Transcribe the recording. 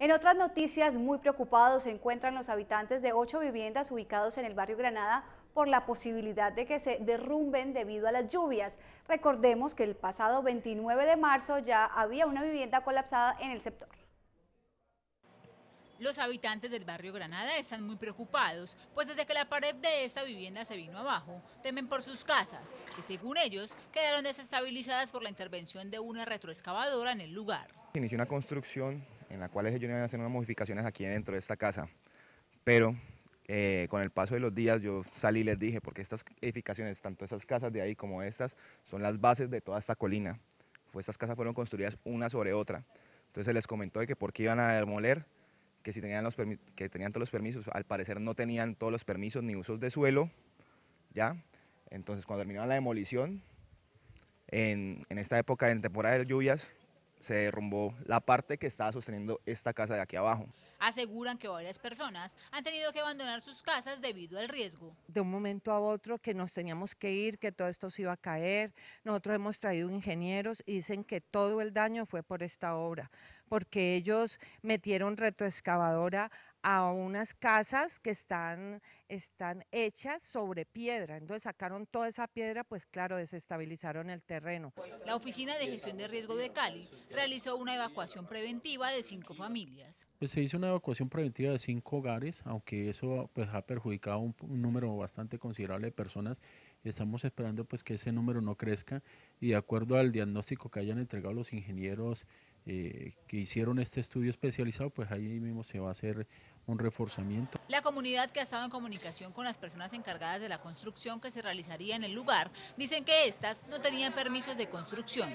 En otras noticias, muy preocupados se encuentran los habitantes de ocho viviendas ubicados en el barrio Granada por la posibilidad de que se derrumben debido a las lluvias. Recordemos que el pasado 29 de marzo ya había una vivienda colapsada en el sector. Los habitantes del barrio Granada están muy preocupados, pues desde que la pared de esta vivienda se vino abajo, temen por sus casas, que según ellos quedaron desestabilizadas por la intervención de una retroexcavadora en el lugar. Inició una construcción en la cual ellos iban a hacer unas modificaciones aquí dentro de esta casa. Pero eh, con el paso de los días yo salí y les dije, porque estas edificaciones, tanto estas casas de ahí como estas, son las bases de toda esta colina. Pues estas casas fueron construidas una sobre otra. Entonces se les comentó de que por qué iban a demoler, que si tenían, los que tenían todos los permisos, al parecer no tenían todos los permisos ni usos de suelo, ¿ya? Entonces cuando terminaron la demolición, en, en esta época, en temporada de lluvias, se derrumbó la parte que estaba sosteniendo esta casa de aquí abajo. Aseguran que varias personas han tenido que abandonar sus casas debido al riesgo. De un momento a otro que nos teníamos que ir, que todo esto se iba a caer. Nosotros hemos traído ingenieros y dicen que todo el daño fue por esta obra, porque ellos metieron retroexcavadora a unas casas que están, están hechas sobre piedra. Entonces sacaron toda esa piedra, pues claro, desestabilizaron el terreno. La Oficina de Gestión de Riesgo de Cali realizó una evacuación preventiva de cinco familias. Pues, se hizo una evacuación preventiva de cinco hogares, aunque eso pues, ha perjudicado un, un número bastante considerable de personas. Estamos esperando pues, que ese número no crezca y de acuerdo al diagnóstico que hayan entregado los ingenieros eh, que hicieron este estudio especializado, pues ahí mismo se va a hacer un reforzamiento. La comunidad que ha estado en comunicación con las personas encargadas de la construcción que se realizaría en el lugar, dicen que estas no tenían permisos de construcción.